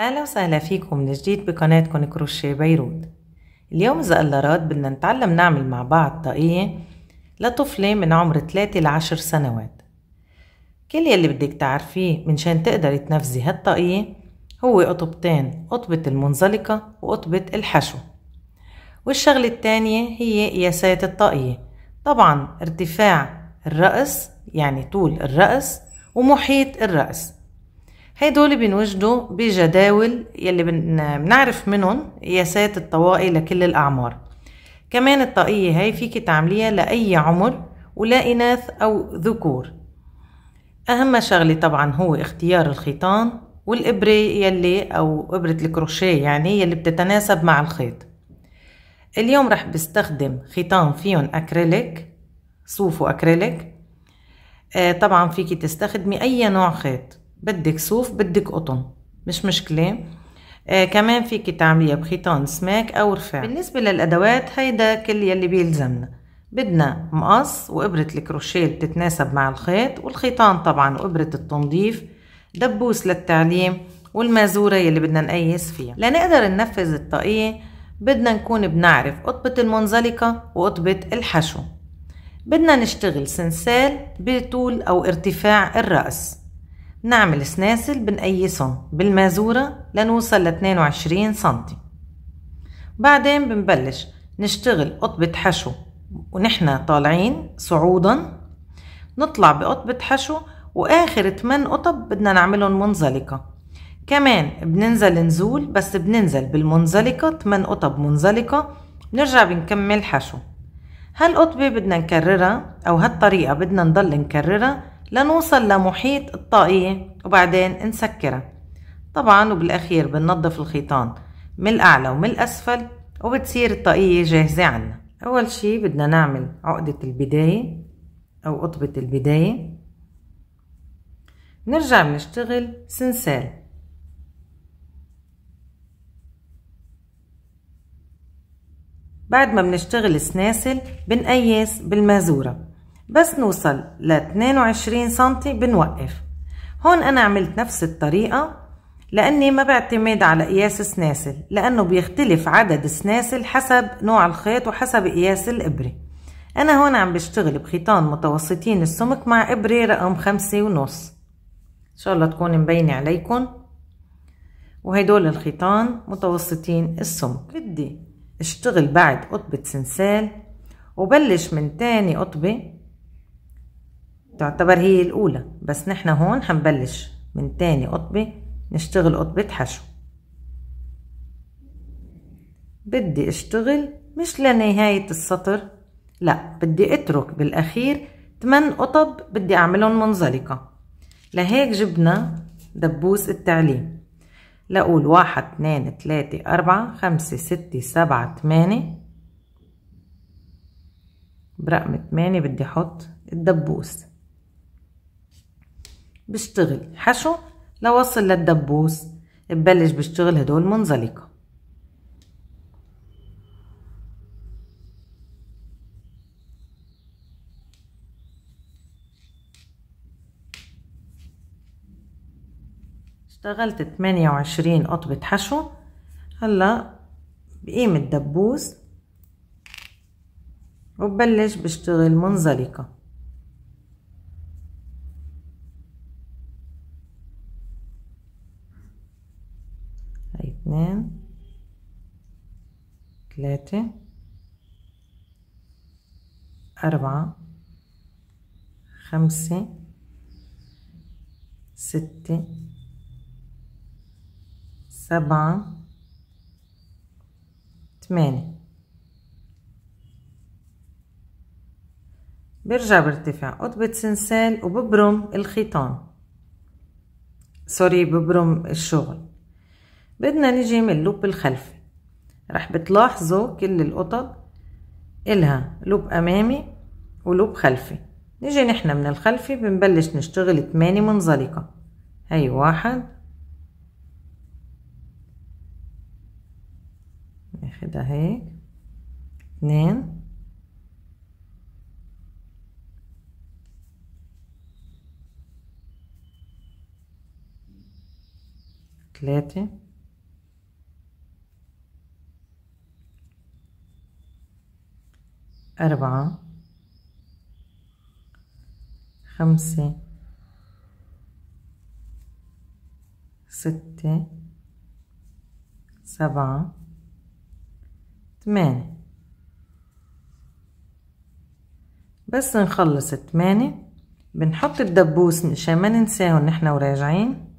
أهلا وسهلا فيكم من جديد بقناتكم كروشيه بيروت اليوم إذا راد بدنا نتعلم نعمل مع بعض طاقية لطفلة من عمر 3 ل 10 سنوات كل يلي بدك تعرفيه من شان تقدري تنفذي هالطاقية هو قطبتين قطبة المنزلقة وقطبة الحشو والشغلة التانية هي قياسات الطاقية طبعا ارتفاع الرأس يعني طول الرأس ومحيط الرأس هيدول بينوجدوا بجداول يلي بنعرف منهم قياسات الطواقي لكل الأعمار كمان الطاقية هاي فيكي تعمليها لأي عمر ولا إناث أو ذكور أهم شغلة طبعا هو اختيار الخيطان والإبرة يلي أو إبرة الكروشيه يعني يلي بتتناسب مع الخيط اليوم رح بستخدم خيطان فيهم أكريليك صوف أكريليك آه طبعا فيكي تستخدمي أي نوع خيط بدك صوف بدك قطن مش مشكله آه كمان فيكي تعمليها بخيطان سماك او رفاع بالنسبه للادوات هيدا كل يلي بيلزمنا بدنا مقص وابره الكروشيه تتناسب بتتناسب مع الخيط والخيطان طبعا وابره التنظيف دبوس للتعليم والمازوره يلي بدنا نقيس فيها لنقدر ننفذ الطاقيه بدنا نكون بنعرف قطبه المنزلقه وقطبه الحشو بدنا نشتغل سنسال بطول او ارتفاع الراس نعمل سناسل بنقيسهم بالمازورة لنوصل ل 22 سنتي بعدين بنبلش نشتغل قطبة حشو ونحنا طالعين صعودا نطلع بقطبة حشو وآخر 8 قطب بدنا نعملهم منزلقة كمان بننزل نزول بس بننزل بالمنزلقة 8 قطب منزلقة بنرجع بنكمل حشو هالقطبة بدنا نكررها أو هالطريقة بدنا نضل نكررها لنوصل لمحيط الطاقية وبعدين نسكرها طبعا وبالأخير بننظف الخيطان من الأعلى ومن الأسفل وبتصير الطاقية جاهزة عنا أول شي بدنا نعمل عقدة البداية أو قطبة البداية نرجع بنشتغل سنسال بعد ما بنشتغل السناسل بنقيس بالمازورة بس نوصل ل 22 سنتي بنوقف هون أنا عملت نفس الطريقة لأني ما بعتمد على قياس سناسل لأنه بيختلف عدد سناسل حسب نوع الخيط وحسب قياس الإبرة أنا هون عم بشتغل بخيطان متوسطين السمك مع إبرة رقم خمسة ونص إن شاء الله تكون مبينة عليكم وهيدول الخيطان متوسطين السمك بدي اشتغل بعد قطبة سنسال وبلش من تاني قطبة تعتبر هي الأولى بس نحن هون حنبلش من تاني قطبة نشتغل قطبة حشو بدي اشتغل مش لنهاية السطر لا بدي اترك بالأخير 8 قطب بدي أعملهم منزلقة لهيك جبنا دبوس التعليم لأقول واحد اتنين تلاتة أربعة خمسة ستة سبعة تمانية برقم تمانية بدي أحط الدبوس بشتغل حشو لوصل للدبوس ببلش بشتغل هدول منزلقة اشتغلت 28 قطبة حشو هلا بقيم الدبوس وببلش بشتغل منزلقه اثنين ثلاثة أربعة خمسة ستة سبعة ثمانية برجع برتفع قطبة سنسال وببرم الخيطان سوري ببرم الشغل بدنا نيجي من اللوب الخلفي رح بتلاحظوا كل القطط إلها لوب أمامي ولوب خلفي نيجي نحن من الخلفي بنبلش نشتغل 8 منزلقة هي واحد ناخدها هيك اتنين ثلاثة أربعة خمسة ستة سبعة ثمانية بس نخلص ثمانية بنحط الدبوس مشان ما ننساهم نحن وراجعين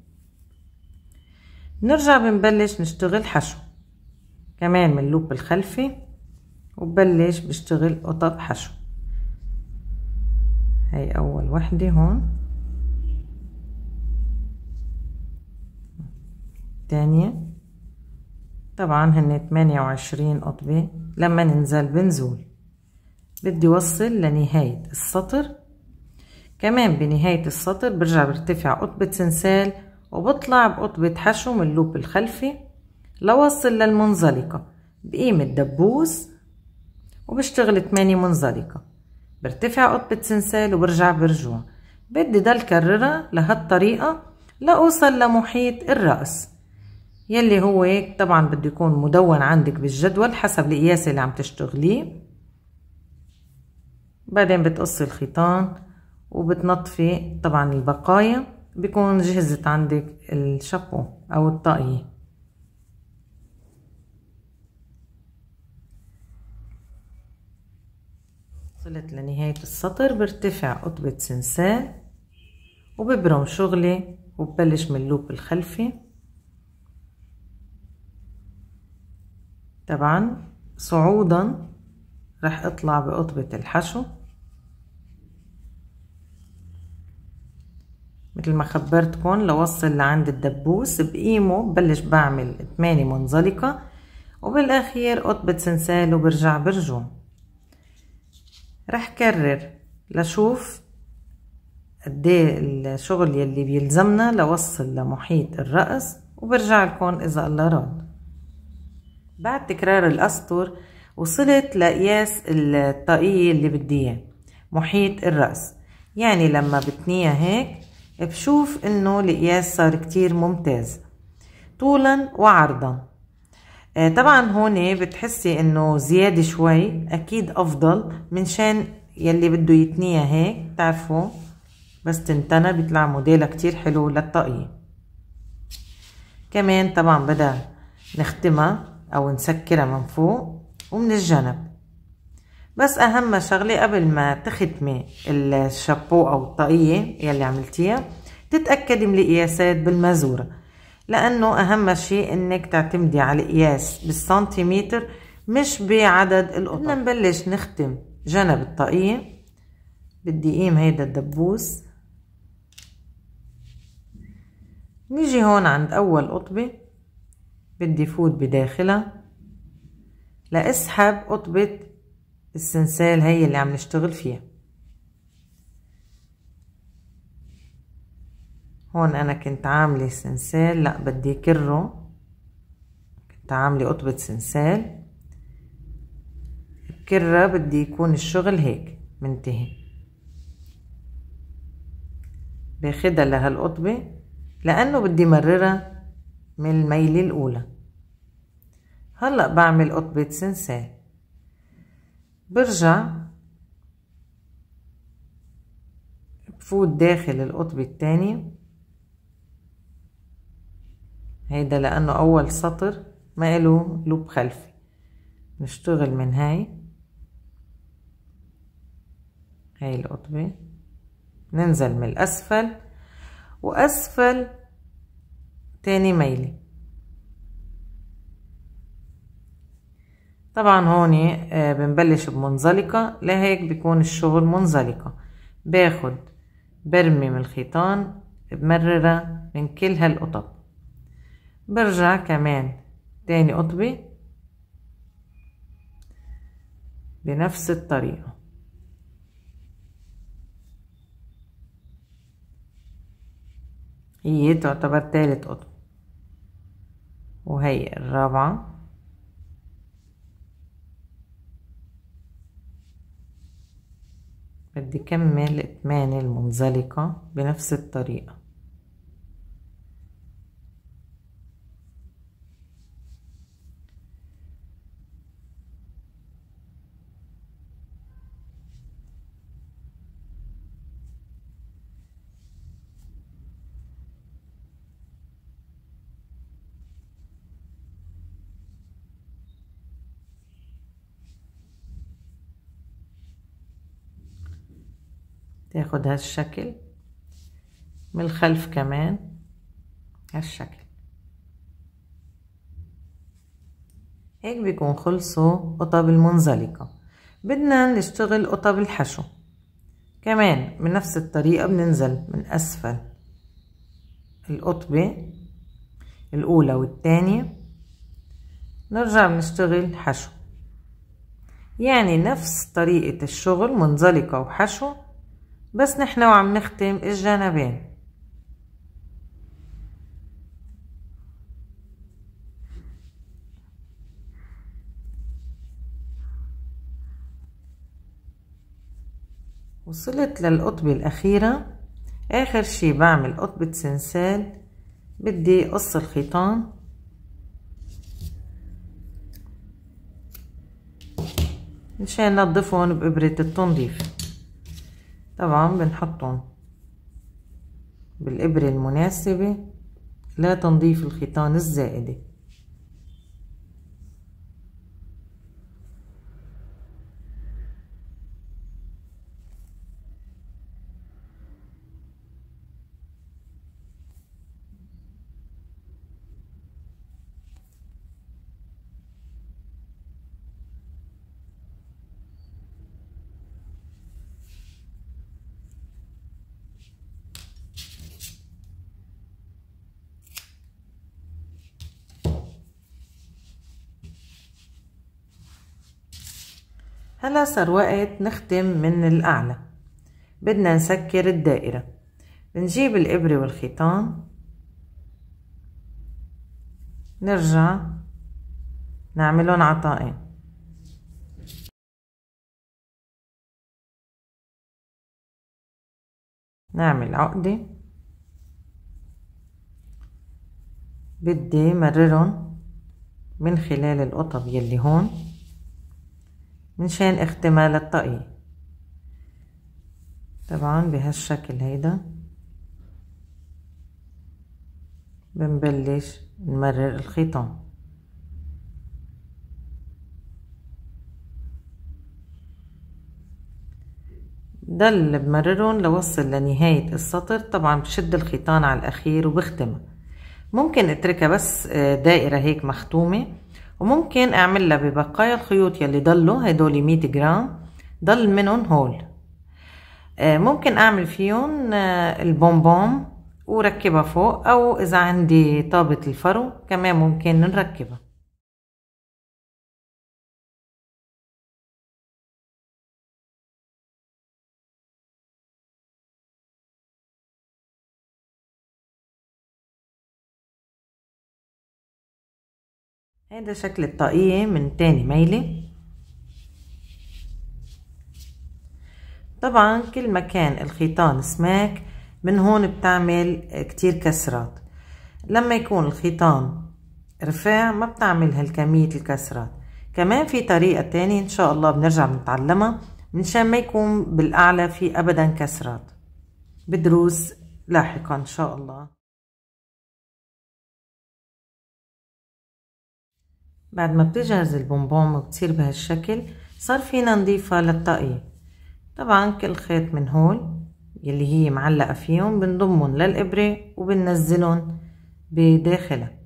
نرجع بنبلش نشتغل حشو كمان من اللوب الخلفي وببلش بشتغل قطط حشو هاي اول وحده هون تانية طبعا هن 28 قطبة لما ننزل بنزول بدي وصل لنهاية السطر كمان بنهاية السطر برجع برتفع قطبة سنسال وبطلع بقطبة حشو من اللوب الخلفي لوصل للمنزلقة بقيمة دبوس وبشتغل تماني منزلقة برتفع قطبة سنسال وبرجع برجوع بدي ضل كررها لهالطريقة لأوصل لمحيط الرأس يلي هو هيك طبعا بده يكون مدون عندك بالجدول حسب القياس اللي عم تشتغليه بعدين بتقصي الخيطان وبتنطفي طبعا البقايا بيكون جهزت عندك الشابو او الطاقية وصلت لنهاية السطر برتفع قطبة سنسال وببرم شغلي وببلش من اللوب الخلفي طبعا صعودا رح اطلع بقطبة الحشو مثل ما خبرتكم لوصل لعند الدبوس بقيمه ببلش بعمل 8 منزلقة وبالاخير قطبة سنسال وبرجع برجوم رح كرر لشوف قد إيه الشغل يلي بيلزمنا لوصل لمحيط الرأس وبرجع لكم إذا الله راد بعد تكرار الأسطر وصلت لقياس الطاقية اللي بدي اياه محيط الرأس يعني لما بتنيها هيك بشوف انه القياس صار كتير ممتاز طولا وعرضا آه، طبعا هون بتحسي انه زيادة شوي اكيد افضل من شان يلي بده يتنيها هيك بتعرفوا بس تنتنى بيطلع موديلها كتير حلو للطاقية كمان طبعا بدها نختمها او نسكرها من فوق ومن الجنب بس اهم شغلة قبل ما تختمي الشابو او الطاقية يلي عملتيها تتأكدي من القياسات بالمزورة لأنه أهم شيء إنك تعتمدي على القياس بالسنتيمتر مش بعدد القطع نبلش نختم جنب الطاقية بدي قيم هيدا الدبوس نيجي هون عند أول قطبة بدي فوت بداخلها لأسحب قطبة السنسال هي اللي عم نشتغل فيها هون انا كنت عامله سنسال لا بدي كره كنت عامله قطبه سنسال كرة بدي يكون الشغل هيك منتهي باخدها لهالقطبه لانه بدي مررها من الميله الاولى هلا بعمل قطبه سنسال برجع بفوت داخل القطبه الثانيه هيدا لأنه أول سطر ما إله لوب خلفي نشتغل من هاي هاي القطبة ننزل من الأسفل وأسفل تاني ميلة طبعا هون آه، بنبلش بمنزلقة لهيك بيكون الشغل منزلقة باخد برمي من الخيطان بمررها من كل هالقطب برجع كمان تاني قطبي بنفس الطريقة هي تعتبر تالت قطب وهي الرابعة بدي كمل اتمان المنزلقة بنفس الطريقة تاخد هالشكل من الخلف كمان هالشكل هيك بيكون خلصوا قطب المنزلقة بدنا نشتغل قطب الحشو كمان بنفس الطريقة بننزل من أسفل القطبة الأولى والتانية نرجع بنشتغل حشو يعني نفس طريقة الشغل منزلقة وحشو بس نحن وعم نختم الجنبين وصلت للقطبة الأخيرة آخر شي بعمل قطبة سنسال بدي قص الخيطان مشان نضفهم بإبرة التنظيف طبعا بنحطهم بالإبرة المناسبة لتنظيف الخيطان الزائدة هلا صار وقت نختم من الأعلى بدنا نسكر الدائرة بنجيب الإبرة والخيطان نرجع نعملهم عطائين نعمل عقدة بدي مررهم من خلال القطب يلي هون منشان اختمال الطقي طبعا بهالشكل هيدا بنبلش نمرر الخيطان ده اللي بمررهم لوصل لنهاية السطر طبعا بشد الخيطان على الأخير وبختمها ممكن اتركها بس آه، دائرة هيك مختومة وممكن اعمل لها ببقايا الخيوط يلي ضلوا هدول 100 جرام ضل منهم هول آه، ممكن اعمل فيهم آه، البونبون وركبها فوق او اذا عندي طابة الفرو كمان ممكن نركبها هذا شكل الطاقية من تاني ميلة طبعا كل ما كان الخيطان سماك من هون بتعمل كتير كسرات لما يكون الخيطان رفاع ما بتعمل هالكمية الكسرات كمان في طريقة تانية ان شاء الله بنرجع بنتعلمها منشان ما يكون بالاعلى في ابدا كسرات بدروس لاحقا ان شاء الله بعد ما بتجهز البونبون وبتصير بهالشكل صار فينا نضيفها للطاقية طبعا كل خيط من هول يلي هي معلقة فيهم بنضمهم للإبرة وبننزلهم بداخلها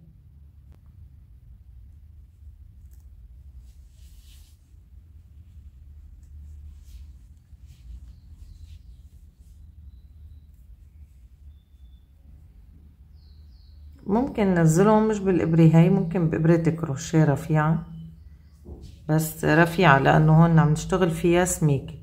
ممكن ننزلهم مش بالإبرة هاي ممكن بإبرة كروشيه رفيعة بس رفيعة لأنه هون عم نشتغل فيها سميك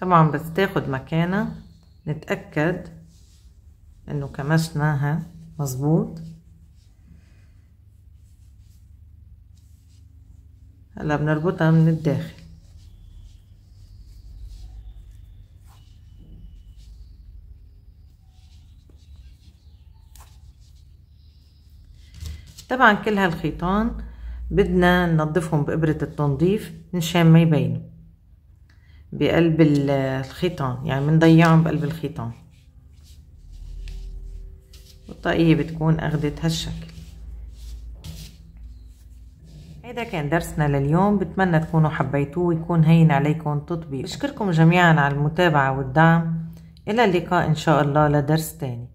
طبعا بس تاخد مكانها نتأكد انه كمشناها مظبوط هلا بنربطها من الداخل طبعا كل هالخيطان بدنا ننظفهم بإبرة التنظيف مشان ما يبينوا بقلب الخيطان يعني بنضيعهم بقلب الخيطان والطاقية بتكون أخدت هالشكل هذا كان درسنا لليوم بتمنى تكونوا حبيتوه ويكون هين عليكم تطبيق بشكركم جميعا على المتابعة والدعم إلى اللقاء إن شاء الله لدرس تاني